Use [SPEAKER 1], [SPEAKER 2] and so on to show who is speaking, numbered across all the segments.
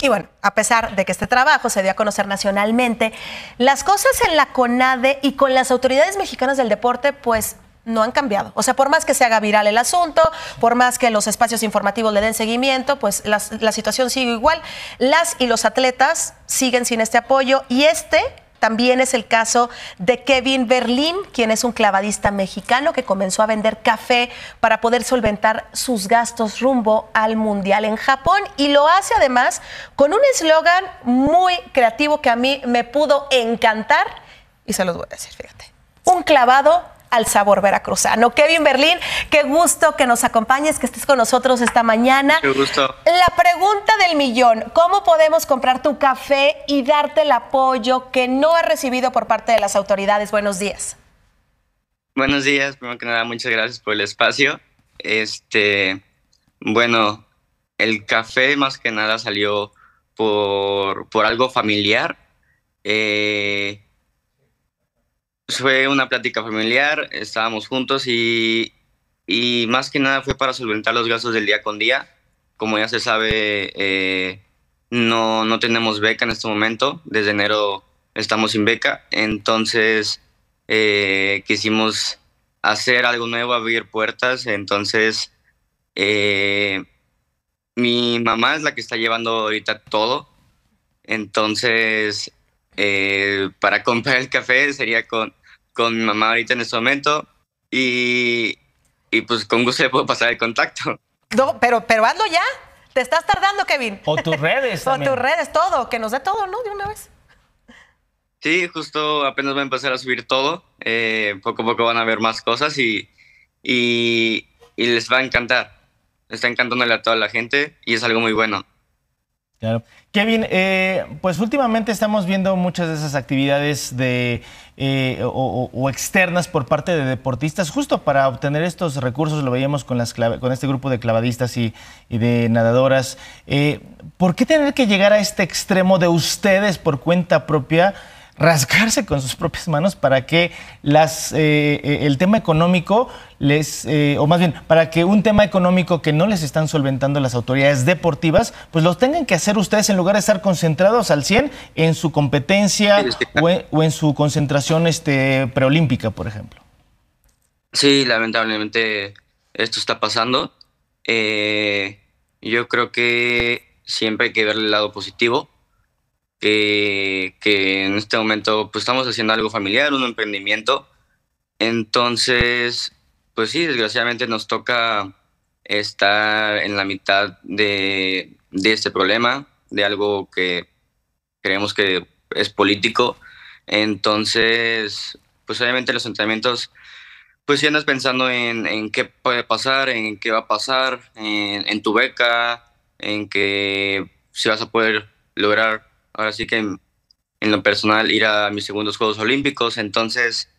[SPEAKER 1] Y bueno, a pesar de que este trabajo se dio a conocer nacionalmente, las cosas en la CONADE y con las autoridades mexicanas del deporte, pues no han cambiado. O sea, por más que se haga viral el asunto, por más que los espacios informativos le den seguimiento, pues la situación sigue igual. Las y los atletas siguen sin este apoyo y este también es el caso de Kevin Berlín, quien es un clavadista mexicano que comenzó a vender café para poder solventar sus gastos rumbo al Mundial en Japón y lo hace además con un eslogan muy creativo que a mí me pudo encantar y se los voy a decir, fíjate. Un clavado al sabor veracruzano. Kevin Berlín, qué gusto que nos acompañes, que estés con nosotros esta mañana. Qué gusto. La pregunta del millón, ¿cómo podemos comprar tu café y darte el apoyo que no he recibido por parte de las autoridades? Buenos días.
[SPEAKER 2] Buenos días, primero que nada, muchas gracias por el espacio. Este, bueno, el café más que nada salió por, por algo familiar. Eh, fue una plática familiar, estábamos juntos y, más que nada fue para solventar los gastos del día con día. Como ya se sabe, eh, no, no tenemos beca en este momento. Desde enero estamos sin beca. Entonces eh, quisimos hacer algo nuevo, abrir puertas. Entonces eh, mi mamá es la que está llevando ahorita todo. Entonces, para comprar el café sería con, con mi mamá ahorita en este momento y, y pues con gusto le puedo pasar el contacto.
[SPEAKER 1] No, pero, pero hazlo ya. Te estás tardando, Kevin. O tus redes. o tus redes, todo. Que nos dé todo, ¿no? De una vez.
[SPEAKER 2] Sí, justo apenas va a empezar a subir todo. Eh, poco a poco van a ver más cosas y, y, y les va a encantar. Está encantándole a toda la gente y es algo muy bueno.
[SPEAKER 3] Claro. Kevin, eh, pues últimamente estamos viendo muchas de esas actividades de, eh, o, externas por parte de deportistas, justo para obtener estos recursos, lo veíamos con, las con este grupo de clavadistas y, de nadadoras. Eh, ¿Por qué tener que llegar a este extremo de ustedes por cuenta propia? Rasgarse con sus propias manos para que las, eh, eh, el tema económico les, eh, o más bien, para que un tema económico que no les están solventando las autoridades deportivas, pues los tengan que hacer ustedes en lugar de estar concentrados al 100 en su competencia o en, su concentración este, preolímpica, por ejemplo.
[SPEAKER 2] Sí, lamentablemente esto está pasando. yo creo que siempre hay que ver el lado positivo. Eh, que en este momento pues estamos haciendo algo familiar, un emprendimiento. Entonces, pues sí, desgraciadamente nos toca estar en la mitad de, este problema, de algo que creemos que es político. Entonces, pues obviamente los sentimientos, pues si andas pensando en, qué puede pasar, en qué va a pasar, en, en tu beca, en que si vas a poder lograr ahora sí que en, lo personal ir a mis segundos Juegos Olímpicos, entonces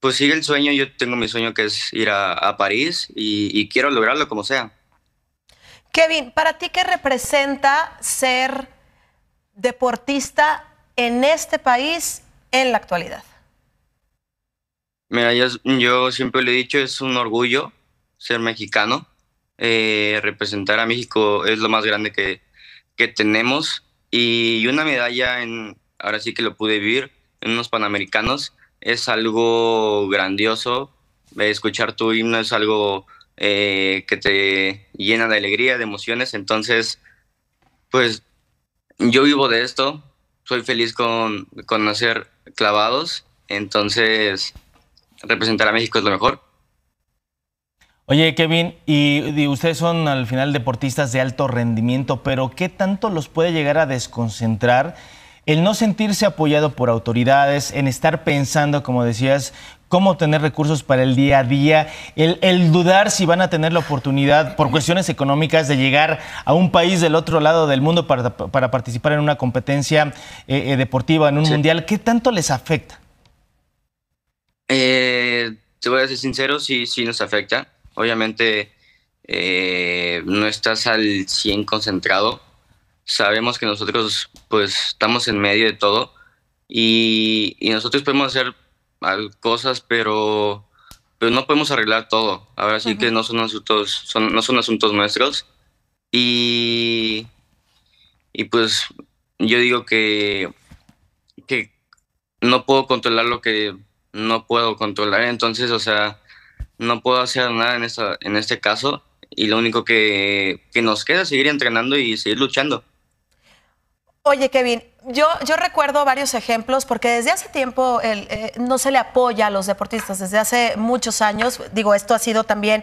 [SPEAKER 2] pues sigue el sueño, yo tengo mi sueño que es ir a, París y, quiero lograrlo como sea.
[SPEAKER 1] Kevin, ¿para ti qué representa ser deportista en este país en la actualidad?
[SPEAKER 2] Mira, yo, siempre le he dicho, es un orgullo ser mexicano. Eh, representar a México es lo más grande que, que tenemos. Y una medalla en, ahora sí que lo pude vivir, en unos Panamericanos, es algo grandioso. Eh, escuchar tu himno es algo eh, que te llena de alegría, de emociones. Entonces, pues yo vivo de esto, soy feliz con, con hacer clavados. Entonces, representar a México es lo mejor.
[SPEAKER 3] Oye, Kevin, y, ustedes son al final deportistas de alto rendimiento, pero ¿qué tanto los puede llegar a desconcentrar el no sentirse apoyado por autoridades, en estar pensando, como decías, cómo tener recursos para el día a día, el, dudar si van a tener la oportunidad por cuestiones económicas de llegar a un país del otro lado del mundo para, participar en una competencia eh, eh, deportiva, en un mundial? ¿Qué tanto les afecta?
[SPEAKER 2] Eh, te voy a ser sincero, sí, sí nos afecta obviamente eh, no estás al 100 concentrado. Sabemos que nosotros pues estamos en medio de todo y, nosotros podemos hacer cosas, pero, pero no podemos arreglar todo. Ahora sí que no son asuntos, son, no son asuntos nuestros. Y, y pues yo digo que, que no puedo controlar lo que no puedo controlar. Entonces, o sea, no puedo hacer nada en, en este caso y lo único que, que nos queda es seguir entrenando y seguir luchando.
[SPEAKER 1] Oye, Kevin, yo, recuerdo varios ejemplos porque desde hace tiempo el, eh, no se le apoya a los deportistas, desde hace muchos años, digo, esto ha sido también,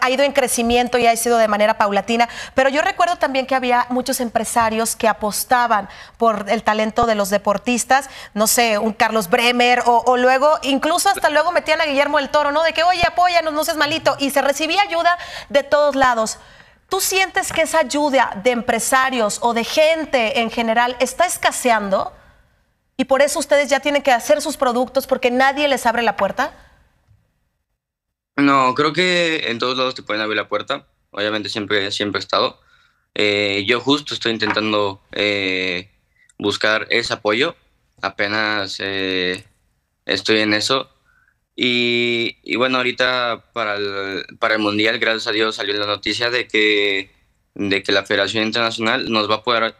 [SPEAKER 1] ha ido en crecimiento y ha sido de manera paulatina, pero yo recuerdo también que había muchos empresarios que apostaban por el talento de los deportistas, no sé, un Carlos Bremer o, luego, incluso hasta luego metían a Guillermo el Toro, ¿no? De que, oye, apóyanos, no seas malito, y se recibía ayuda de todos lados. ¿Tú sientes que esa ayuda de empresarios o de gente en general está escaseando? Y por eso ustedes ya tienen que hacer sus productos porque nadie les abre la puerta.
[SPEAKER 2] No, creo que en todos lados te pueden abrir la puerta. Obviamente siempre, siempre he estado. Eh, yo justo estoy intentando eh, buscar ese apoyo. Apenas eh, estoy en eso. Y, bueno, ahorita para el, para el Mundial, gracias a Dios, salió la noticia de que, de que la Federación Internacional nos va a poder,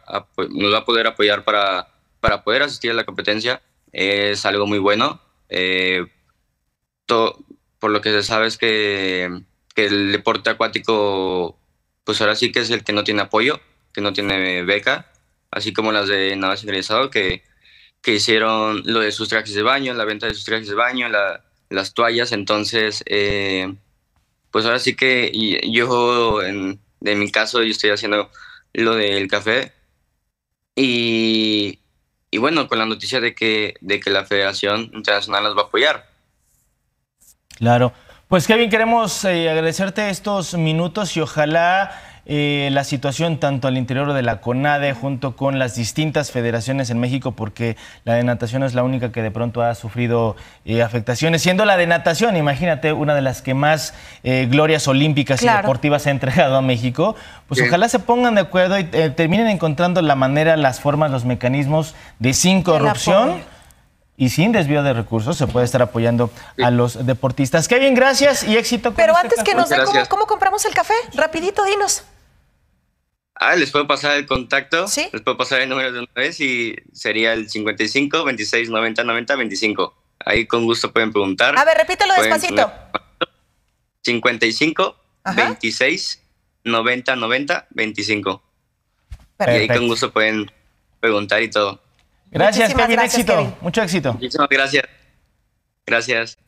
[SPEAKER 2] nos va a poder apoyar para, para poder asistir a la competencia. Es algo muy bueno. Eh, por lo que se sabe es que, que el deporte acuático, pues ahora sí que es el que no tiene apoyo, que no tiene beca, así como las de nada Ingresado, que, que hicieron lo de sus trajes de baño, la venta de sus trajes de baño, la, las toallas. Entonces, eh, pues ahora sí que yo, en, de mi caso, yo estoy haciendo lo del café. Y, y, bueno, con la noticia de que, de que la Federación Internacional las va a apoyar.
[SPEAKER 3] Claro. Pues bien queremos eh, agradecerte estos minutos y ojalá eh, la situación tanto al interior de la CONADE junto con las distintas federaciones en México, porque la de natación es la única que de pronto ha sufrido eh, afectaciones, siendo la de natación, imagínate, una de las que más eh, glorias olímpicas y deportivas ha entregado a México, pues ojalá se pongan de acuerdo y terminen encontrando la manera, las formas, los mecanismos de sin corrupción y sin desvío de recursos se puede estar apoyando a los deportistas. Qué bien, gracias y éxito. Pero este antes que nos dé, ¿cómo,
[SPEAKER 1] compramos el café? Rapidito, dinos.
[SPEAKER 2] Ah, les puedo pasar el contacto. Sí. Les puedo pasar el número de una vez y sería el 55 26 90 90 25. Ahí con gusto pueden preguntar. A ver, repítelo despacito. 55 26 90 90 25. Y ahí con gusto pueden preguntar y todo.
[SPEAKER 3] Gracias, Kevin. éxito.
[SPEAKER 2] Mucho éxito. Muchísimas gracias. Gracias.